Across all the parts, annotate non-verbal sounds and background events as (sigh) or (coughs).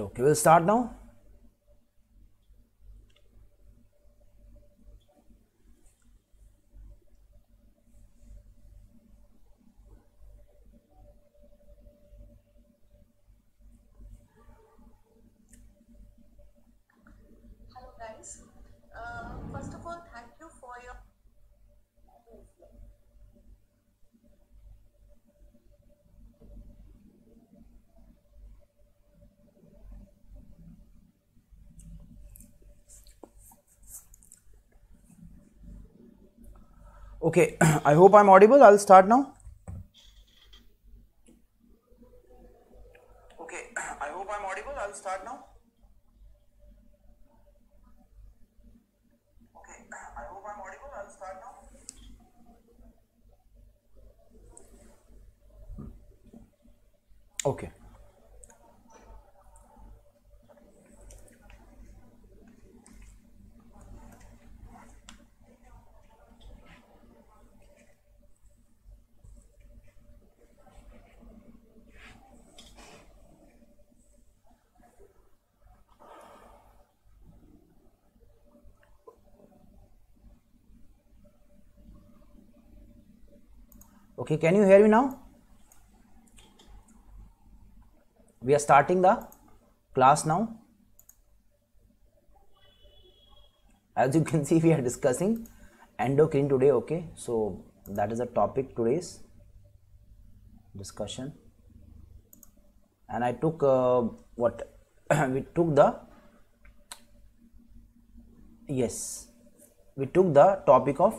okay, we'll start now. Okay, (clears throat) I hope I'm audible. I'll start now. Okay, (clears throat) I hope I'm audible. I'll start now. Okay, (clears throat) okay can you hear me now we are starting the class now as you can (laughs) see we are discussing endocrine today okay so that is the topic today's discussion and i took uh, what (clears throat) we took the yes we took the topic of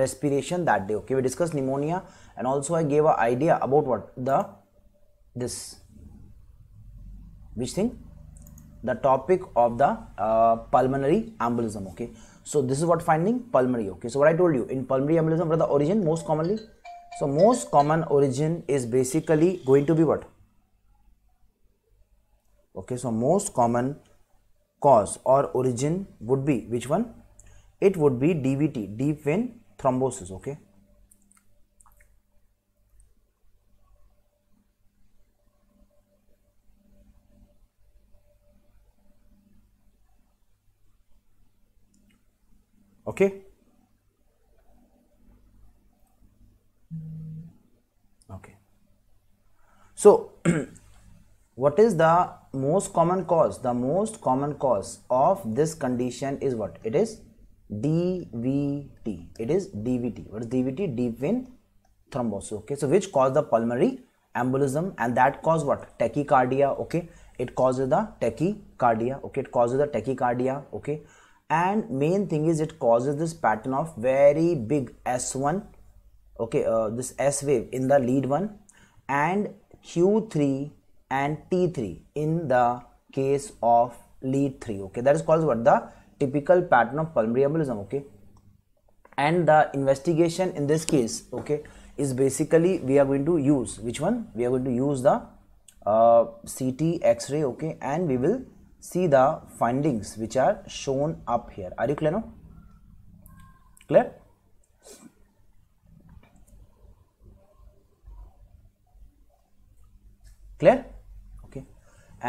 respiration that day okay we discussed pneumonia and also i gave an idea about what the this which thing the topic of the uh, pulmonary embolism okay so this is what finding pulmonary okay so what i told you in pulmonary embolism what are the origin most commonly so most common origin is basically going to be what okay so most common cause or origin would be which one it would be DVT, deep vein thrombosis, okay. Okay. Okay. So, (clears throat) what is the most common cause? The most common cause of this condition is what? It is DVT. It is DVT. What is DVT? Deep vein thrombosis. Okay, so which cause the pulmonary embolism and that cause what? Tachycardia. Okay, it causes the tachycardia. Okay, it causes the tachycardia. Okay, and main thing is it causes this pattern of very big S1. Okay, uh, this S wave in the lead one and Q3 and T3 in the case of lead 3. Okay, that is called what the typical pattern of pulmonary embolism okay and the investigation in this case okay is basically we are going to use which one we are going to use the uh, CT x-ray okay and we will see the findings which are shown up here are you clear now clear clear okay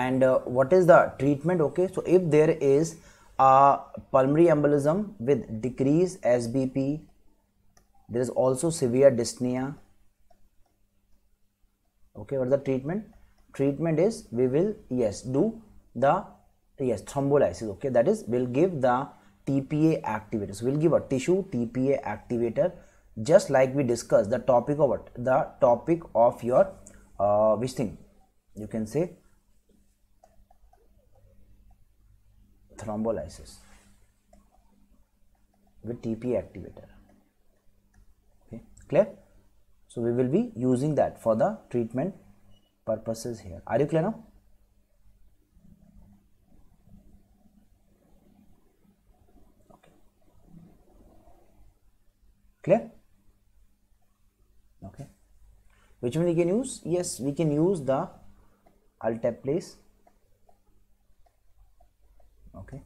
and uh, what is the treatment okay so if there is a pulmonary embolism with decreased SBP. There is also severe dyspnea. Okay, what is the treatment? Treatment is we will yes do the yes thrombolysis. Okay, that is we'll give the TPA activators. We'll give a tissue TPA activator just like we discussed the topic of what the topic of your uh, which thing you can say thrombolysis with TP activator. Okay, clear? So we will be using that for the treatment purposes here. Are you clear now? Okay. Clear? Okay. Which one we can use? Yes, we can use the alteplase okay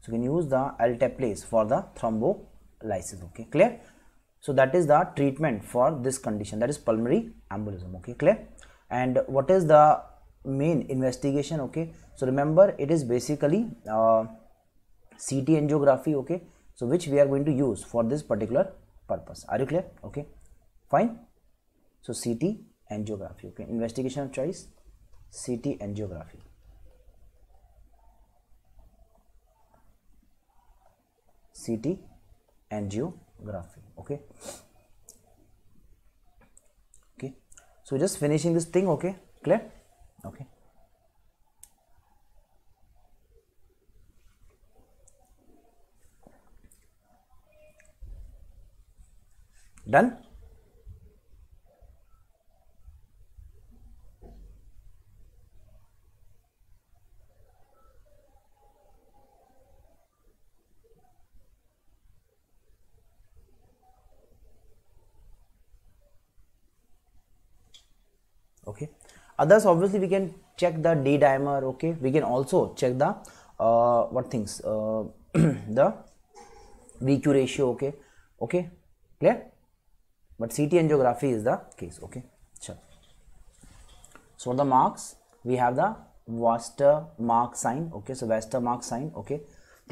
so you can use the alteplase for the thrombolysis okay clear so that is the treatment for this condition that is pulmonary embolism okay clear and what is the main investigation okay so remember it is basically uh, CT angiography okay so which we are going to use for this particular purpose are you clear okay fine so CT angiography okay investigation of choice CT angiography C T angiography okay okay so just finishing this thing okay clear okay done okay others uh, obviously we can check the d dimer okay we can also check the uh, what things uh, (clears throat) the vq ratio okay okay clear but ct angiography is the case okay sure. so the marks we have the Vaster mark sign okay so Vaster mark sign okay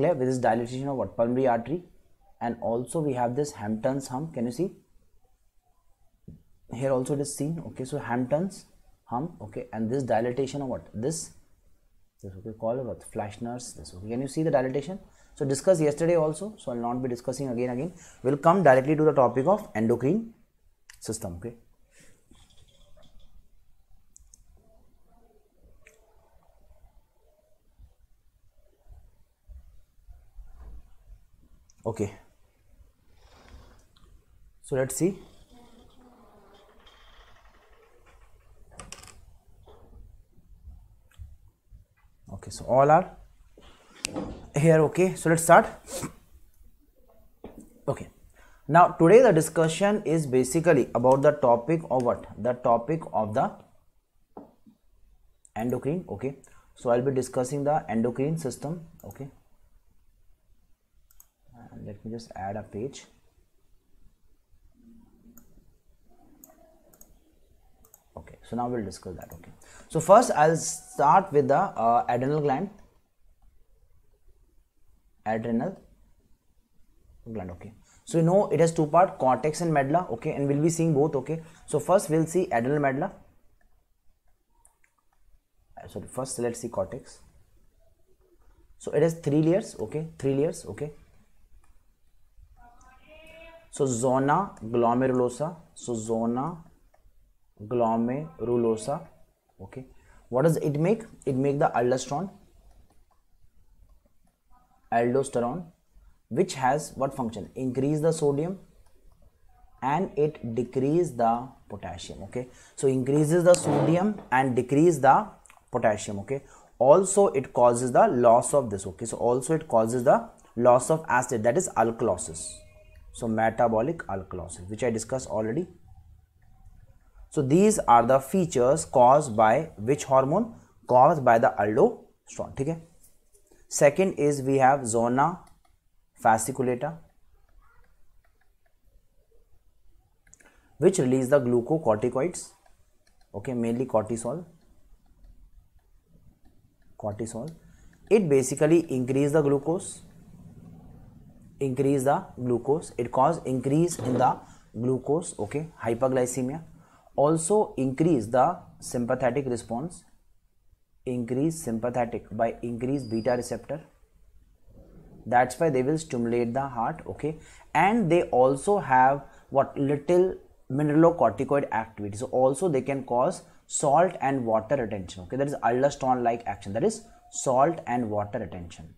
clear with this dilatation of what pulmonary artery and also we have this Hampton's hump can you see here also it is seen okay so hamptons turns hum okay and this dilatation of what this this okay call what flash nerves this okay can you see the dilatation so discuss yesterday also so i'll not be discussing again again we'll come directly to the topic of endocrine system okay okay so let's see okay so all are here okay so let's start okay now today the discussion is basically about the topic of what the topic of the endocrine okay so i'll be discussing the endocrine system okay and let me just add a page so now we'll discuss that okay so first i'll start with the uh, adrenal gland adrenal gland okay so you know it has two part cortex and medulla okay and we'll be seeing both okay so first we'll see adrenal medulla uh, so first let's see cortex so it has three layers okay three layers okay so zona glomerulosa so zona glomerulosa okay what does it make it make the aldosterone aldosterone which has what function increase the sodium and it decrease the potassium okay so increases the sodium and decrease the potassium okay also it causes the loss of this okay so also it causes the loss of acid that is alkalosis so metabolic alkalosis which i discussed already so these are the features caused by which hormone? Caused by the aldosterone. ठीक Second is we have zona fasciculata which release the glucocorticoids. Okay, mainly cortisol. Cortisol. It basically increase the glucose. Increase the glucose. It cause increase in the glucose. Okay, hyperglycemia also increase the sympathetic response increase sympathetic by increase beta receptor that's why they will stimulate the heart okay and they also have what little mineralocorticoid activity so also they can cause salt and water retention okay that is aldosterone like action that is salt and water retention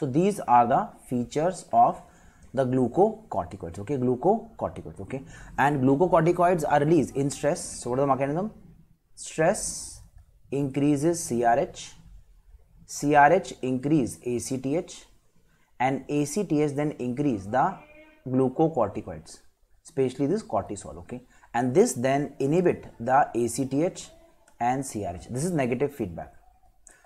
so these are the features of the glucocorticoids okay glucocorticoids okay and glucocorticoids are released in stress so are the mechanism stress increases CRH CRH increase ACTH and ACTH then increase the glucocorticoids especially this cortisol okay and this then inhibit the ACTH and CRH this is negative feedback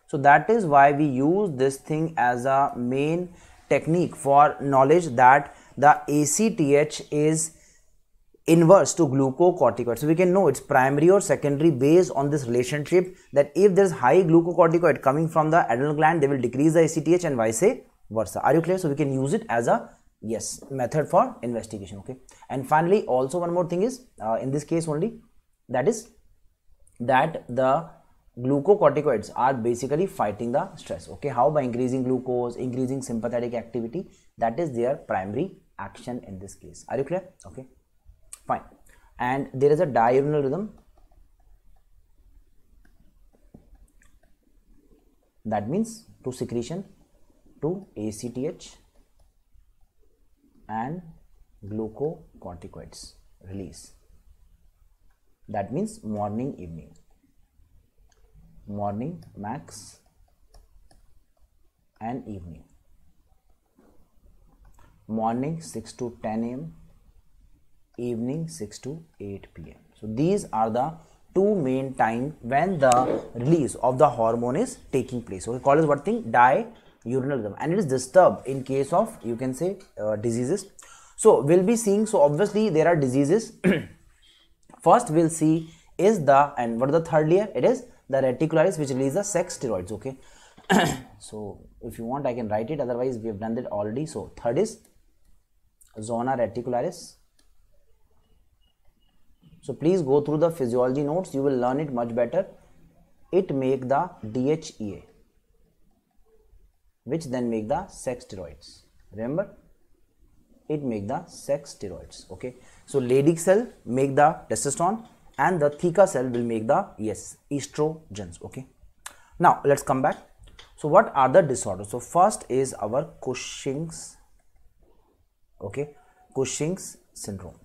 so that is why we use this thing as a main technique for knowledge that the ACTH is inverse to glucocorticoid. So we can know it's primary or secondary based on this relationship that if there's high glucocorticoid coming from the adrenal gland, they will decrease the ACTH and vice versa. Are you clear? So we can use it as a yes method for investigation. Okay. And finally, also one more thing is uh, in this case only that is that the glucocorticoids are basically fighting the stress okay how by increasing glucose increasing sympathetic activity that is their primary action in this case are you clear okay fine and there is a diurnal rhythm that means to secretion to ACTH and glucocorticoids release that means morning evening morning max and evening morning 6 to 10 am evening 6 to 8 pm so these are the two main time when the release of the hormone is taking place okay call is one thing diurnal rhythm and it is disturbed in case of you can say uh, diseases so we'll be seeing so obviously there are diseases (clears throat) first we'll see is the and what is the third layer it is the reticularis which release the sex steroids okay (clears throat) so if you want i can write it otherwise we have done that already so third is zona reticularis so please go through the physiology notes you will learn it much better it make the dhea which then make the sex steroids remember it make the sex steroids okay so lady cell make the testosterone and the theca cell will make the yes estrogens okay now let's come back so what are the disorders so first is our cushing's okay cushing's syndrome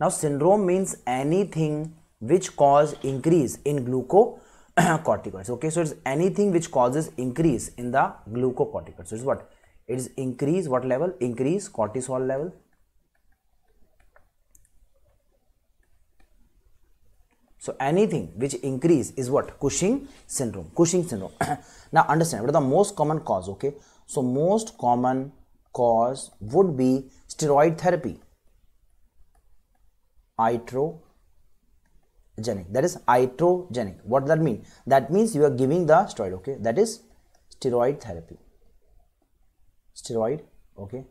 now syndrome means anything which cause increase in glucocorticoids okay so it's anything which causes increase in the glucocorticoids so it's what it is increase what level increase cortisol level So anything which increase is what? Cushing syndrome. Cushing syndrome. (coughs) now understand what are the most common cause, okay? So most common cause would be steroid therapy. Itrogenic. That is itrogenic. What does that mean? That means you are giving the steroid, okay? That is steroid therapy. Steroid, okay?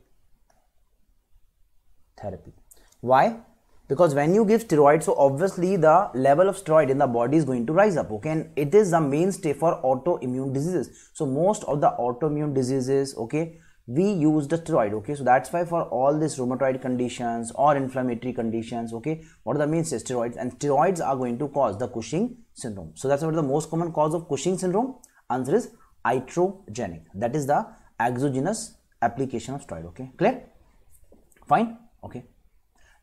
Therapy. Why? because when you give steroid so obviously the level of steroid in the body is going to rise up okay and it is the mainstay for autoimmune diseases so most of the autoimmune diseases okay we use the steroid okay so that's why for all these rheumatoid conditions or inflammatory conditions okay what are the mainstay steroids and steroids are going to cause the cushing syndrome so that's what the most common cause of cushing syndrome answer is iatrogenic that is the exogenous application of steroid okay clear fine okay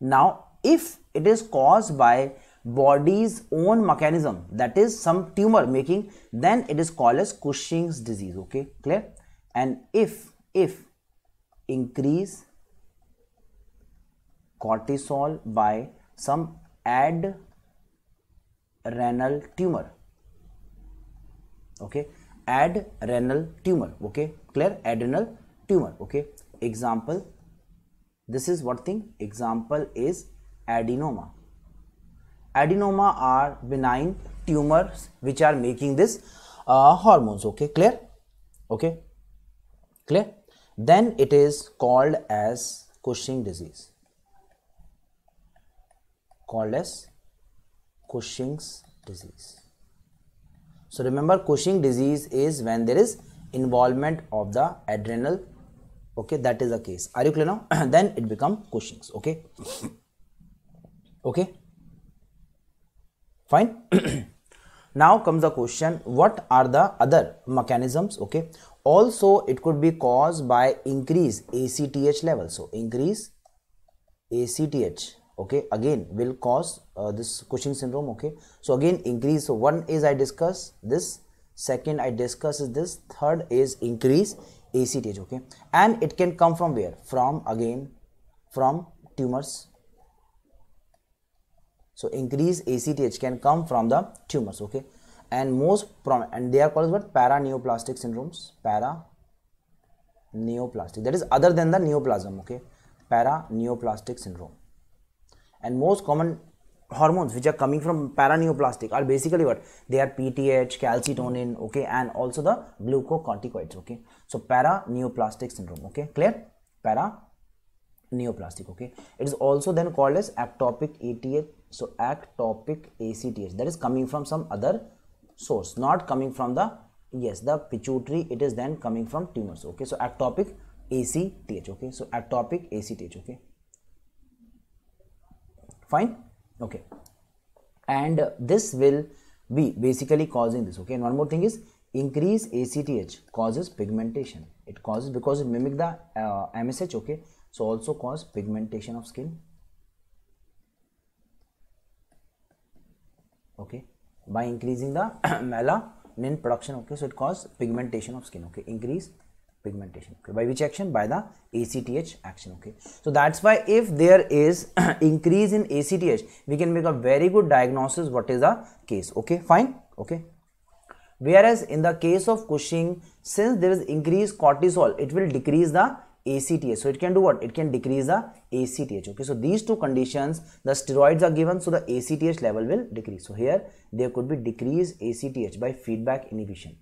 now if it is caused by body's own mechanism that is some tumor making then it is called as cushing's disease okay clear and if if increase cortisol by some adrenal tumor okay adrenal tumor okay clear adrenal tumor okay example this is what thing example is adenoma. Adenoma are benign tumors which are making this uh, hormones. Okay, clear? Okay, clear? Then it is called as Cushing disease. Called as Cushing's disease. So remember Cushing disease is when there is involvement of the adrenal okay that is the case are you clear now (clears throat) then it become Cushing's okay okay fine (clears throat) now comes the question what are the other mechanisms okay also it could be caused by increase ACTH level so increase ACTH okay again will cause uh, this Cushing syndrome okay so again increase so one is I discuss this second I discuss is this third is increase ACTH okay and it can come from where from again from tumors so increased ACTH can come from the tumors okay and most prominent and they are called what paraneoplastic syndromes para neoplastic that is other than the neoplasm okay Para neoplastic syndrome and most common hormones which are coming from paraneoplastic are basically what they are pth calcitonin okay and also the glucocorticoids okay so para neoplastic syndrome okay clear para neoplastic okay it is also then called as ectopic ATH so ectopic ACTH that is coming from some other source not coming from the yes the pituitary it is then coming from tumors okay so ectopic ACTH okay so ectopic ACTH okay fine okay and this will be basically causing this okay and one more thing is increase ACTH causes pigmentation it causes because it mimic the uh, MSH okay so also cause pigmentation of skin okay by increasing the (clears throat) melanin production okay so it cause pigmentation of skin okay increase pigmentation okay by which action by the ACTH action okay so that's why if there is (clears throat) increase in ACTH we can make a very good diagnosis what is the case okay fine okay whereas in the case of Cushing since there is increased cortisol it will decrease the ACTH. So it can do what? It can decrease the ACTH. Okay, so these two conditions, the steroids are given, so the ACTH level will decrease. So here there could be decreased ACTH by feedback inhibition.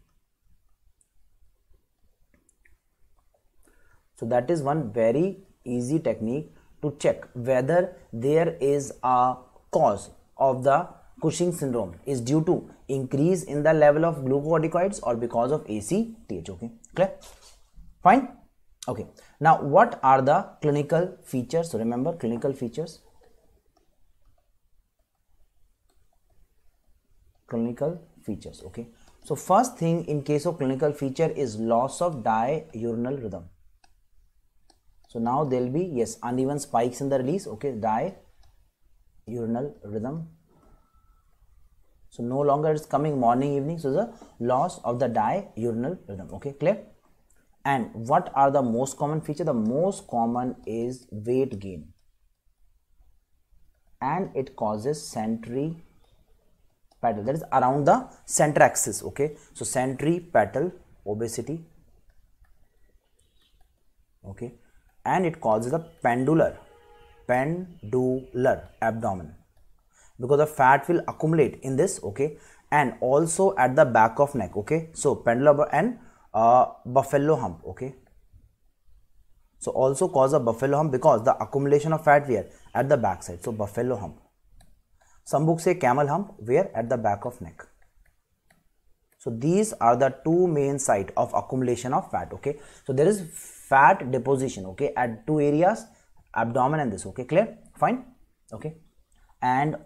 So that is one very easy technique to check whether there is a cause of the Cushing syndrome is due to increase in the level of glucocorticoids or because of ACTH. Okay, clear? Fine okay now, what are the clinical features? Remember clinical features. Clinical features. Okay. So, first thing in case of clinical feature is loss of diurnal rhythm. So, now there will be yes uneven spikes in the release. Okay, diurnal rhythm. So, no longer it's coming morning evening. So, the loss of the diurnal rhythm. Okay, clear? and what are the most common feature the most common is weight gain and it causes petal that is around the center axis okay so petal obesity okay and it causes the pendular pendular abdomen because the fat will accumulate in this okay and also at the back of neck okay so pendular and uh, buffalo hump okay so also cause a buffalo hump because the accumulation of fat wear at the back side so buffalo hump some books say camel hump where at the back of neck so these are the two main site of accumulation of fat okay so there is fat deposition okay at two areas abdomen and this okay clear fine okay and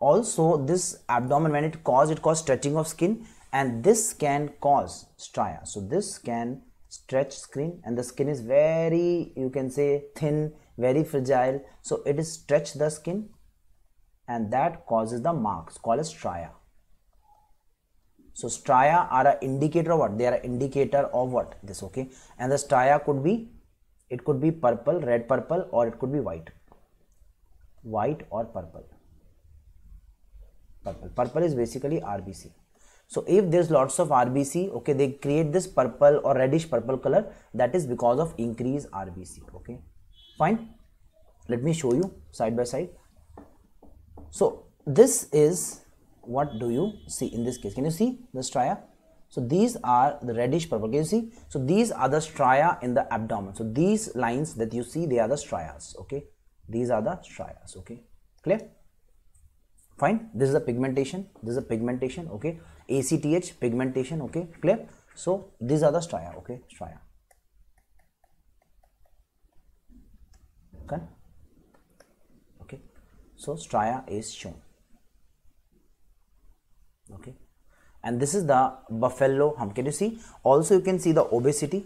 also this abdomen when it cause it cause stretching of skin and this can cause stria so this can stretch skin and the skin is very you can say thin very fragile so it is stretch the skin and that causes the marks called as stria so stria are an indicator of what they are indicator of what this okay and the stria could be it could be purple red purple or it could be white white or purple purple purple is basically rbc so if there's lots of rbc okay they create this purple or reddish purple color that is because of increased rbc okay fine let me show you side by side so this is what do you see in this case can you see the stria so these are the reddish purple can you see so these are the stria in the abdomen so these lines that you see they are the strias okay these are the strias okay clear fine this is a pigmentation this is a pigmentation okay ACTH pigmentation okay clear so these are the stria okay stria okay okay so stria is shown okay and this is the buffalo hum can you see also you can see the obesity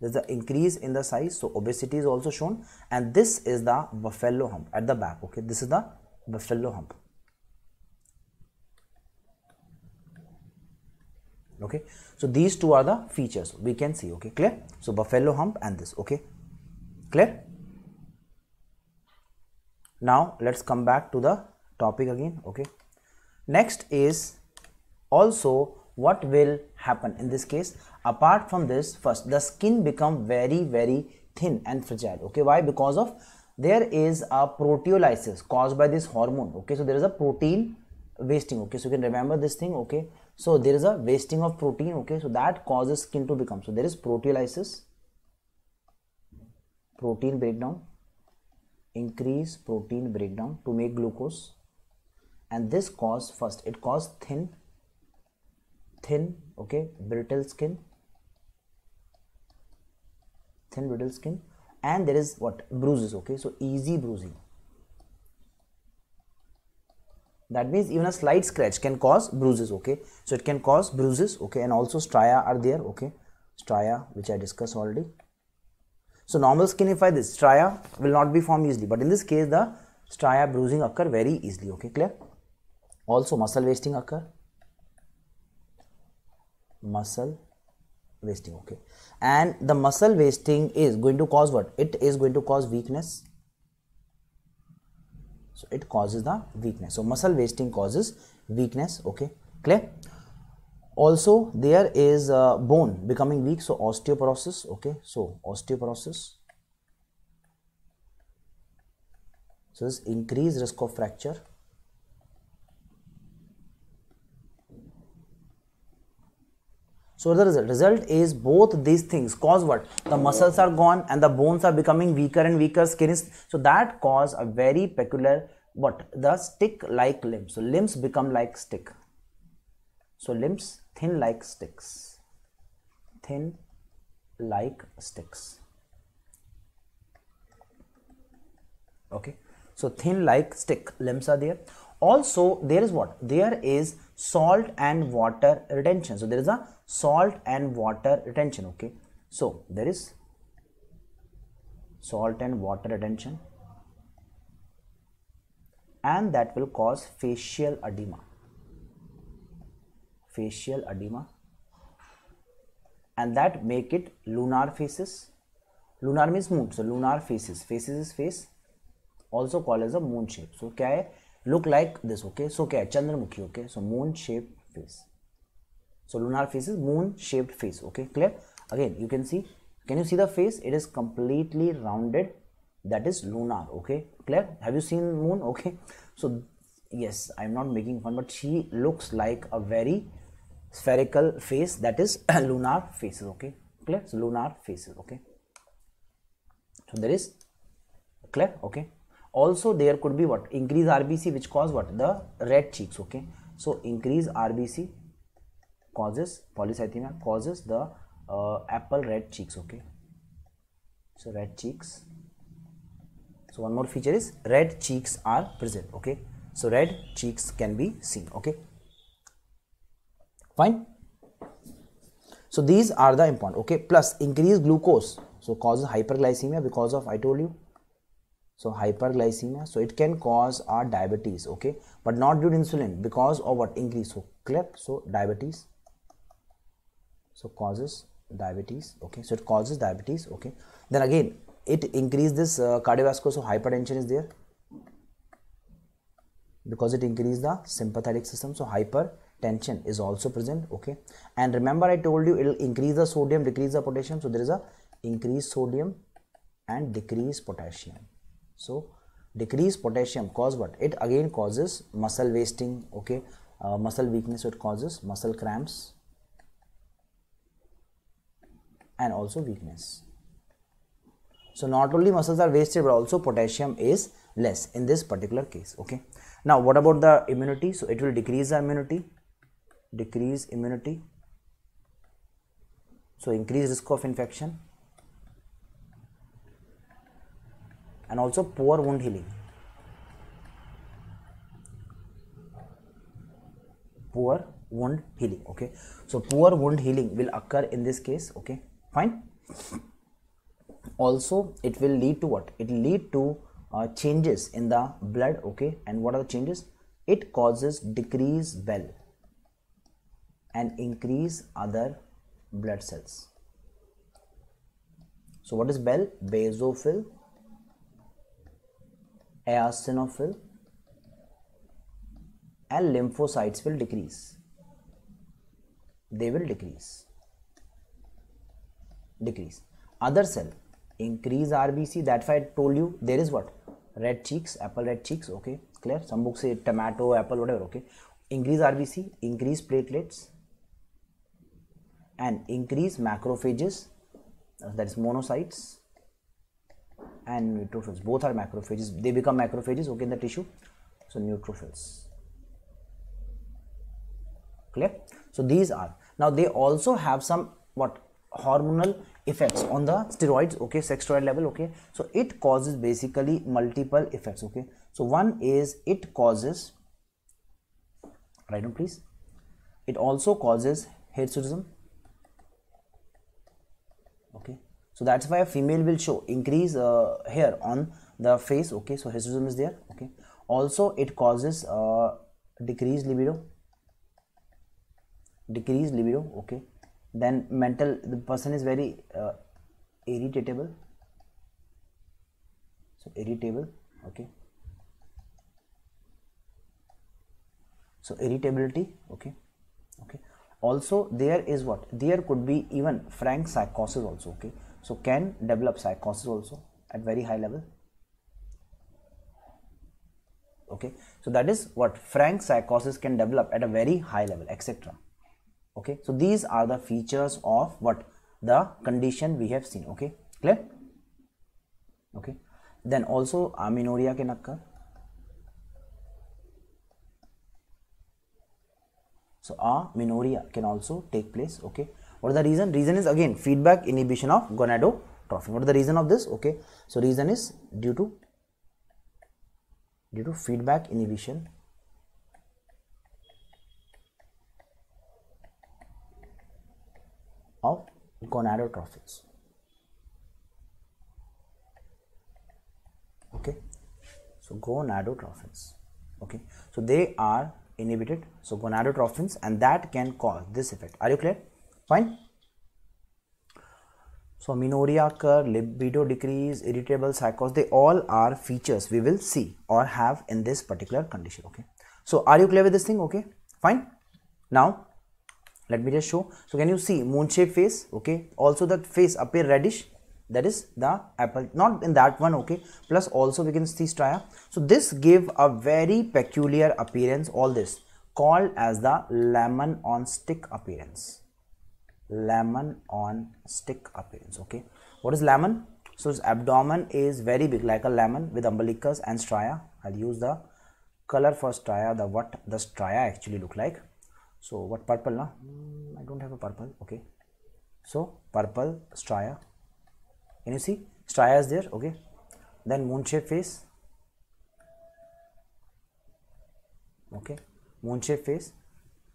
there's an increase in the size so obesity is also shown and this is the buffalo hump at the back okay this is the buffalo hump okay so these two are the features we can see okay clear so buffalo hump and this okay clear now let's come back to the topic again okay next is also what will happen in this case apart from this first the skin become very very thin and fragile okay why because of there is a proteolysis caused by this hormone okay so there is a protein wasting okay so you can remember this thing okay so there is a wasting of protein okay so that causes skin to become so there is proteolysis protein breakdown increase protein breakdown to make glucose and this cause first it cause thin thin okay brittle skin thin brittle skin and there is what bruises okay so easy bruising that means even a slight scratch can cause bruises okay so it can cause bruises okay and also stria are there okay stria which i discussed already so normal skinify this stria will not be formed easily but in this case the stria bruising occur very easily okay clear also muscle wasting occur muscle wasting okay and the muscle wasting is going to cause what it is going to cause weakness so it causes the weakness so muscle wasting causes weakness okay clear also there is uh, bone becoming weak so osteoporosis okay so osteoporosis so this increased risk of fracture So the result is both these things cause what? The muscles are gone and the bones are becoming weaker and weaker skin is so that cause a very peculiar what the stick like limbs. So limbs become like stick. So limbs thin like sticks. Thin like sticks. Okay. So thin like stick limbs are there. Also there is what? There is salt and water retention. So there is a salt and water retention okay so there is salt and water retention and that will cause facial edema facial edema and that make it lunar faces lunar means moon so lunar faces faces is face also called as a moon shape so kya hai look like this okay so kya hai chandramukhi okay so moon shape face so lunar phase is moon shaped phase okay clear again you can see can you see the face it is completely rounded that is lunar okay clear have you seen moon (laughs) okay so yes i'm not making fun but she looks like a very spherical face that is (coughs) lunar faces okay clear so lunar faces okay so there is clear okay also there could be what increase rbc which cause what the red cheeks okay so increase rbc causes polycythemia causes the uh, apple red cheeks okay so red cheeks so one more feature is red cheeks are present okay so red cheeks can be seen okay fine so these are the important okay plus increased glucose so causes hyperglycemia because of i told you so hyperglycemia so it can cause our diabetes okay but not due to insulin because of what increase so clip so diabetes so causes diabetes okay so it causes diabetes okay then again it increase this uh, cardiovascular so hypertension is there because it increase the sympathetic system so hypertension is also present okay and remember i told you it will increase the sodium decrease the potassium so there is a increase sodium and decrease potassium so decrease potassium cause what it again causes muscle wasting okay uh, muscle weakness so it causes muscle cramps and also weakness. So not only muscles are wasted but also potassium is less in this particular case. Okay. Now what about the immunity? So it will decrease the immunity, decrease immunity. So increase risk of infection and also poor wound healing. Poor wound healing. Okay. So poor wound healing will occur in this case. Okay fine also it will lead to what it will lead to uh, changes in the blood okay and what are the changes it causes decrease well and increase other blood cells so what is bell basophil eosinophil and lymphocytes will decrease they will decrease decrease other cell increase rbc that's why i told you there is what red cheeks apple red cheeks okay clear some books say tomato apple whatever okay increase rbc increase platelets and increase macrophages uh, that is monocytes and neutrophils both are macrophages they become macrophages okay in the tissue so neutrophils clear so these are now they also have some what hormonal effects on the steroids okay steroid level okay so it causes basically multiple effects okay so one is it causes write down please it also causes hirsutism okay so that's why a female will show increase uh, hair on the face okay so hirsutism is there okay also it causes uh, decreased libido decreased libido okay then mental the person is very uh, irritable so irritable okay so irritability okay okay also there is what there could be even frank psychosis also okay so can develop psychosis also at very high level okay so that is what frank psychosis can develop at a very high level etc okay so these are the features of what the condition we have seen okay clear okay then also amenorrhea can occur so amenorrhea can also take place okay what the reason reason is again feedback inhibition of gonadotrophin what is the reason of this okay so reason is due to due to feedback inhibition gonadotropins okay so gonadotropins okay so they are inhibited so gonadotropins and that can cause this effect are you clear fine so amenorrhea occur libido decrease irritable psychosis they all are features we will see or have in this particular condition okay so are you clear with this thing okay fine now let me just show so can you see moon shape face okay also the face appear reddish that is the apple not in that one okay plus also we can see stria so this give a very peculiar appearance all this called as the lemon on stick appearance lemon on stick appearance okay what is lemon so its abdomen is very big like a lemon with umbilicus and stria i'll use the color for stria the what the stria actually look like so what purple now mm, i don't have a purple okay so purple stria can you see stria is there okay then moon shape face okay moon shape face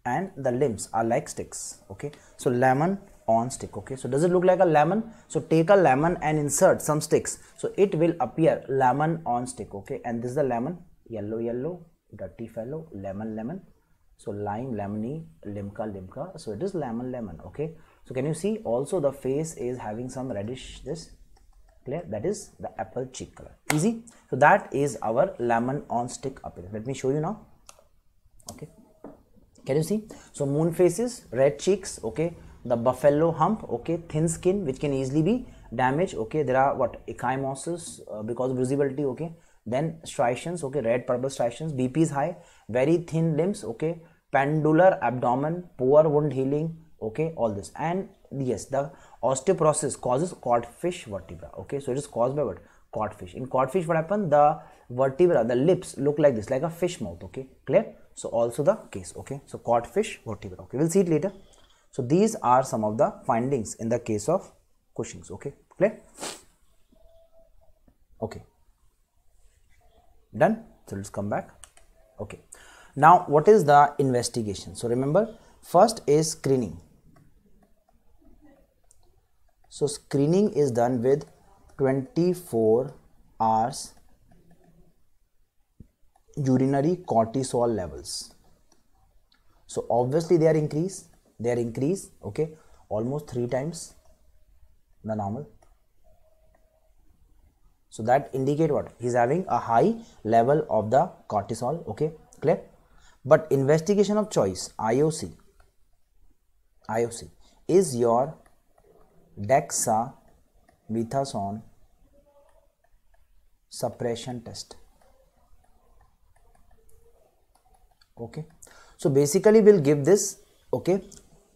and the limbs are like sticks okay so lemon on stick okay so does it look like a lemon so take a lemon and insert some sticks so it will appear lemon on stick okay and this is the lemon yellow yellow dirty fellow lemon lemon so lime lamini limca limca so it is lemon lemon okay so can you see also the face is having some reddish this clear that is the apple cheek color easy so that is our lemon on stick appearance let me show you now okay can you see so moon faces red cheeks okay the buffalo hump okay thin skin which can easily be damaged okay there are what ecchymosis uh, because of visibility okay then striations okay red purple striations bp is high very thin limbs okay pendular abdomen, poor wound healing, okay, all this. And yes, the osteoporosis causes codfish vertebra, okay. So it is caused by what? Codfish. In codfish, what happened? The vertebra, the lips look like this, like a fish mouth, okay, clear? So also the case, okay. So codfish vertebra, okay, we'll see it later. So these are some of the findings in the case of Cushing's, okay, clear? Okay, done? So let's come back, okay. Now, what is the investigation? So, remember first is screening. So, screening is done with 24 hours urinary cortisol levels. So, obviously they are increase, they are increase, okay, almost three times the normal. So, that indicate what? He is having a high level of the cortisol, okay, clear? But investigation of choice IOC IOC is your dexamethasone suppression test. Okay. So basically we'll give this okay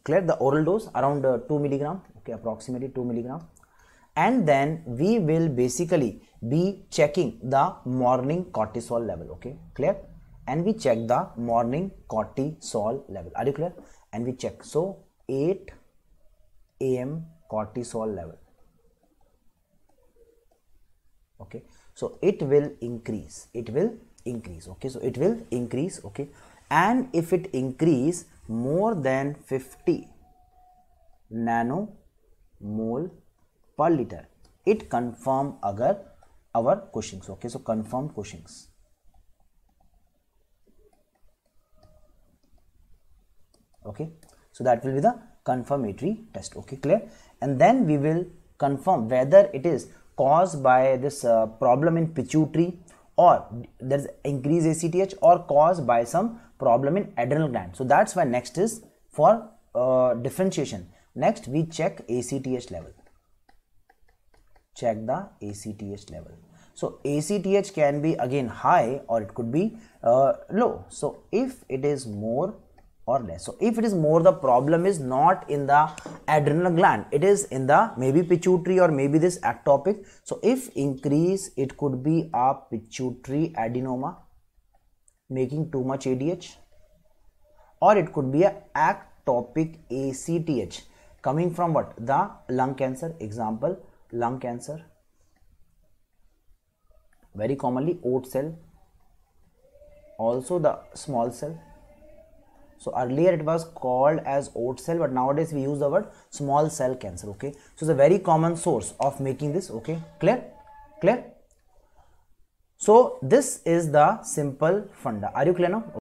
clear the oral dose around uh, 2 milligram okay approximately 2 milligram and then we will basically be checking the morning cortisol level okay clear and we check the morning cortisol level are you clear and we check so 8 am cortisol level okay so it will increase it will increase okay so it will increase okay and if it increase more than 50 nanomole per liter it confirm agar our cushings. okay so confirm cushings. okay so that will be the confirmatory test okay clear and then we will confirm whether it is caused by this uh, problem in pituitary or there is increased ACTH or caused by some problem in adrenal gland. So that's why next is for uh, differentiation. Next we check ACTH level. Check the ACTH level. So ACTH can be again high or it could be uh, low. So if it is more or less. So if it is more, the problem is not in the adrenal gland. It is in the maybe pituitary or maybe this ectopic. So if increase, it could be a pituitary adenoma making too much ADH or it could be a ectopic ACTH coming from what? The lung cancer example, lung cancer very commonly oat cell also the small cell so earlier it was called as oat cell but nowadays we use the word small cell cancer okay so it's a very common source of making this okay clear clear so this is the simple funda are you clear now